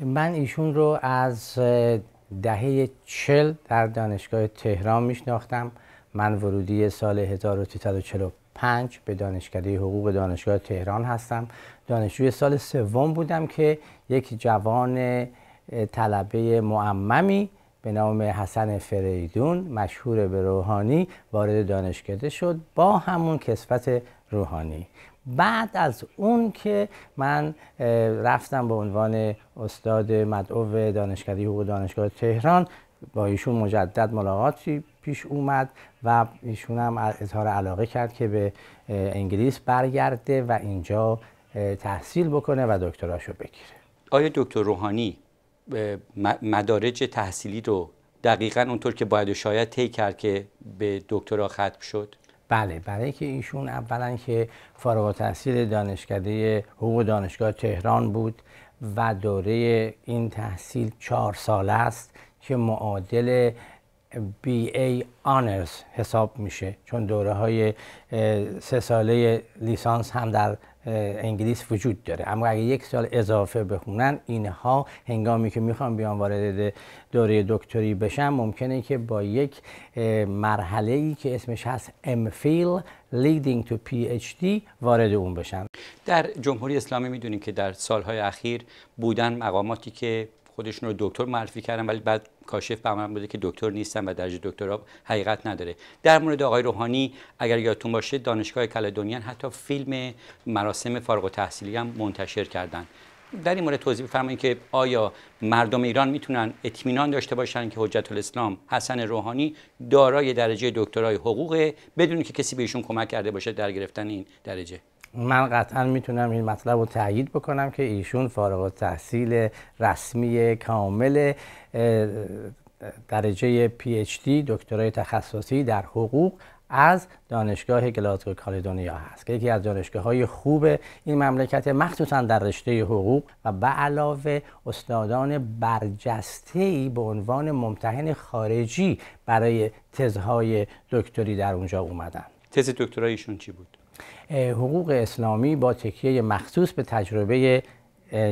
من ایشون رو از دهه چل در دانشگاه تهران میشناختم من ورودی سال 1345 به دانشکده حقوق دانشگاه تهران هستم دانشجوی سال سوم بودم که یک جوان طلبه معممی به نام حسن فریدون مشهور به روحانی وارد دانشکده شد با همون کسفت روحانی بعد از اون که من رفتم به عنوان استاد مدعو دانشکده حقوق دانشگاه تهران با ایشون مجدد ملاقاتی پیش اومد و ایشون هم اظهار علاقه کرد که به انگلیس برگرده و اینجا تحصیل بکنه و دکتراشو بگیره آیا دکتر روحانی مدارج تحصیلی رو دقیقا اونطور که باید و شاید طی کرد که به دکترا ختم شد بله برای که ایشون اولا که فارغ تحصیل دانشکده حقوق دانشگاه تهران بود و دوره این تحصیل چهار ساله است که معادل بی ای آنرز حساب میشه چون دوره های سه ساله لیسانس هم در انگلیس وجود داره اما اگه یک سال اضافه بخونن اینها هنگامی که میخوان بیان وارد دوره دکتری بشن ممکنه که با یک مرحله ای که اسمش هست امفیل leading to PhD وارد اون بشن در جمهوری اسلامی میدونیم که در سالهای اخیر بودن مقاماتی که خودشون رو دکتر معرفی کردن ولی بعد کاشف به من بوده که دکتر نیستن و درجه دکترا حقیقت نداره در مورد آقای روحانی اگر یادتون باشه دانشگاه کلدونیان حتی فیلم مراسم فارغ التحصیلی هم منتشر کردن در این مورد توضیح بفرمایید که آیا مردم ایران میتونن اطمینان داشته باشن که حجت الاسلام حسن روحانی دارای درجه دکترای حقوق بدون که کسی بهشون کمک کرده باشه در گرفتن این درجه من قطعا میتونم این مطلب رو تایید بکنم که ایشون فارغ تحصیل رسمی کامل درجه پی اچ دی دکترای تخصصی در حقوق از دانشگاه گلاسگو کالیدونیا هست که یکی از دانشگاه های خوب این مملکت مخصوصا در رشته حقوق و به علاوه استادان برجسته ای به عنوان ممتحن خارجی برای تزهای دکتری در اونجا اومدن تز دکترایشون چی بود حقوق اسلامی با تکیه مخصوص به تجربه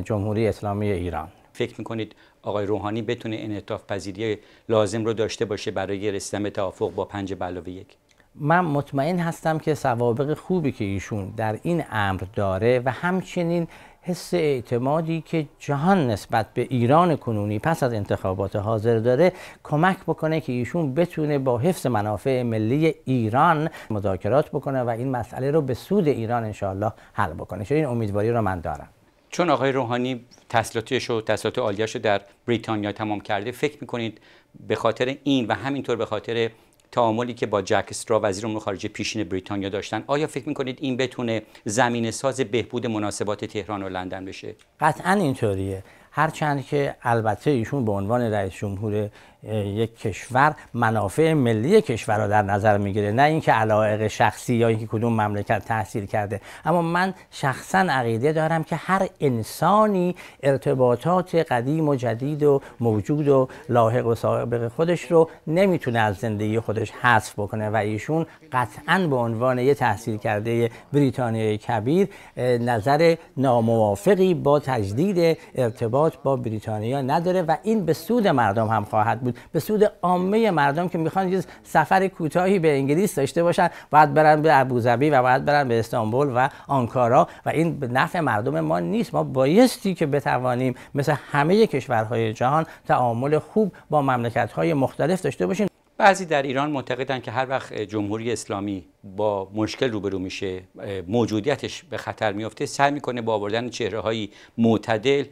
جمهوری اسلامی ایران فکر میکنید آقای روحانی بتونه انعطاف پذیری لازم رو داشته باشه برای رسیدن به توافق با پنج به یک من مطمئن هستم که سوابق خوبی که ایشون در این امر داره و همچنین حس اعتمادی که جهان نسبت به ایران کنونی پس از انتخابات حاضر داره کمک بکنه که ایشون بتونه با حفظ منافع ملی ایران مذاکرات بکنه و این مسئله رو به سود ایران انشاءالله حل بکنه چون این امیدواری رو من دارم چون آقای روحانی تسلیتش و تسلیت عالیش رو در بریتانیا تمام کرده فکر میکنید به خاطر این و همینطور به خاطر تعاملی که با جک استرا وزیر امور خارجه پیشین بریتانیا داشتن آیا فکر میکنید این بتونه زمینه ساز بهبود مناسبات تهران و لندن بشه قطعا اینطوریه هرچند که البته ایشون به عنوان رئیس جمهور یک کشور منافع ملی کشور را در نظر میگیره نه اینکه علایق شخصی یا اینکه کدوم مملکت تحصیل کرده اما من شخصا عقیده دارم که هر انسانی ارتباطات قدیم و جدید و موجود و لاحق و سابق خودش رو نمیتونه از زندگی خودش حذف بکنه و ایشون قطعا به عنوان یه تحصیل کرده بریتانیای کبیر نظر ناموافقی با تجدید ارتباط با بریتانیا نداره و این به سود مردم هم خواهد بود به سود عامه مردم که میخوان یه سفر کوتاهی به انگلیس داشته باشن باید برن به ابوظبی و باید برن به استانبول و آنکارا و این به نفع مردم ما نیست ما بایستی که بتوانیم مثل همه کشورهای جهان تعامل خوب با مملکت‌های مختلف داشته باشیم بعضی در ایران معتقدن که هر وقت جمهوری اسلامی با مشکل روبرو میشه موجودیتش به خطر میفته سعی میکنه با آوردن چهره های معتدل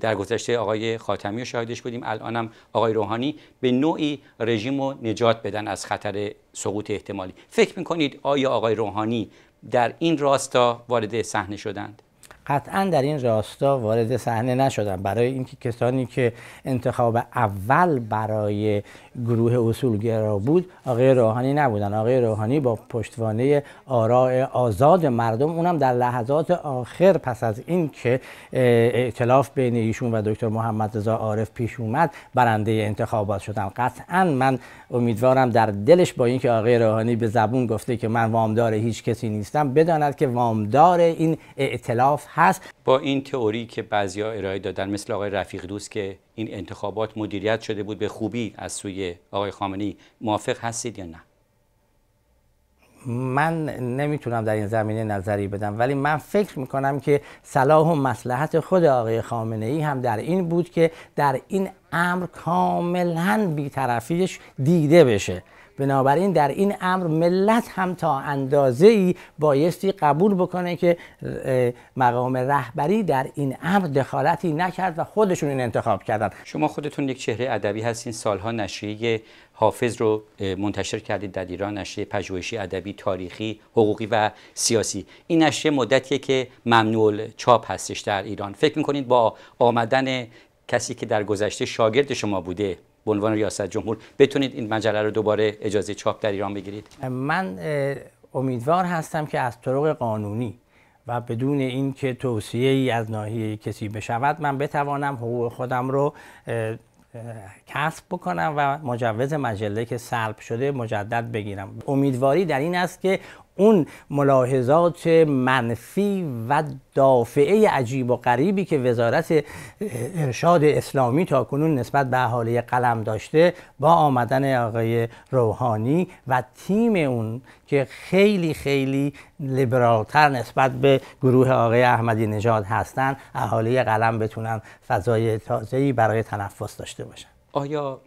در گذشته آقای خاتمی رو شاهدش بودیم هم آقای روحانی به نوعی رژیم رو نجات بدن از خطر سقوط احتمالی فکر میکنید آیا آقای روحانی در این راستا وارد صحنه شدند قطعا در این راستا وارد صحنه نشدم برای اینکه کسانی که انتخاب اول برای گروه اصولگرا بود آقای روحانی نبودن آقای روحانی با پشتوانه آراء آزاد مردم اونم در لحظات آخر پس از اینکه ائتلاف بین ایشون و دکتر محمد رضا عارف پیش اومد برنده انتخابات شدن قطعا من امیدوارم در دلش با اینکه آقای روحانی به زبون گفته که من وامدار هیچ کسی نیستم بداند که وامدار این ائتلاف هست با این تئوری که بعضیا ارائه دادن مثل آقای رفیق دوست که این انتخابات مدیریت شده بود به خوبی از سوی آقای خامنه‌ای موافق هستید یا نه من نمیتونم در این زمینه نظری بدم ولی من فکر میکنم که صلاح و مسلحت خود آقای خامنه ای هم در این بود که در این امر کاملا بیطرفیش دیده بشه بنابراین در این امر ملت هم تا اندازه ای بایستی قبول بکنه که مقام رهبری در این امر دخالتی نکرد و خودشون این انتخاب کردن شما خودتون یک چهره ادبی هستین سالها نشریه حافظ رو منتشر کردید در ایران نشریه پژوهشی ادبی تاریخی حقوقی و سیاسی این نشریه مدتیه که ممنوع چاپ هستش در ایران فکر میکنید با آمدن کسی که در گذشته شاگرد شما بوده به عنوان ریاست جمهور بتونید این مجله رو دوباره اجازه چاپ در ایران بگیرید من امیدوار هستم که از طرق قانونی و بدون اینکه توصیه ای از ناحیه کسی بشود من بتوانم حقوق خودم رو کسب بکنم و مجوز مجله که سلب شده مجدد بگیرم امیدواری در این است که اون ملاحظات منفی و دافعه عجیب و غریبی که وزارت ارشاد اسلامی تا کنون نسبت به حاله قلم داشته با آمدن آقای روحانی و تیم اون که خیلی خیلی لیبرالتر نسبت به گروه آقای احمدی نژاد هستند احاله قلم بتونن فضای تازه‌ای برای تنفس داشته باشن آیا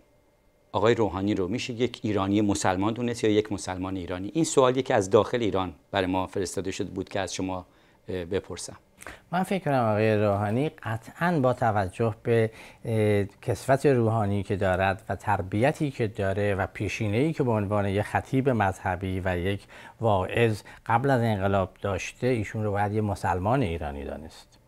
آقای روحانی رو میشه یک ایرانی مسلمان دونست یا یک مسلمان ایرانی این سوالی که از داخل ایران برای ما فرستاده شده بود که از شما بپرسم من فکر کنم آقای روحانی قطعا با توجه به کسفت روحانی که دارد و تربیتی که داره و پیشینه که به عنوان یک خطیب مذهبی و یک واعظ قبل از انقلاب داشته ایشون رو باید یه مسلمان ایرانی دانست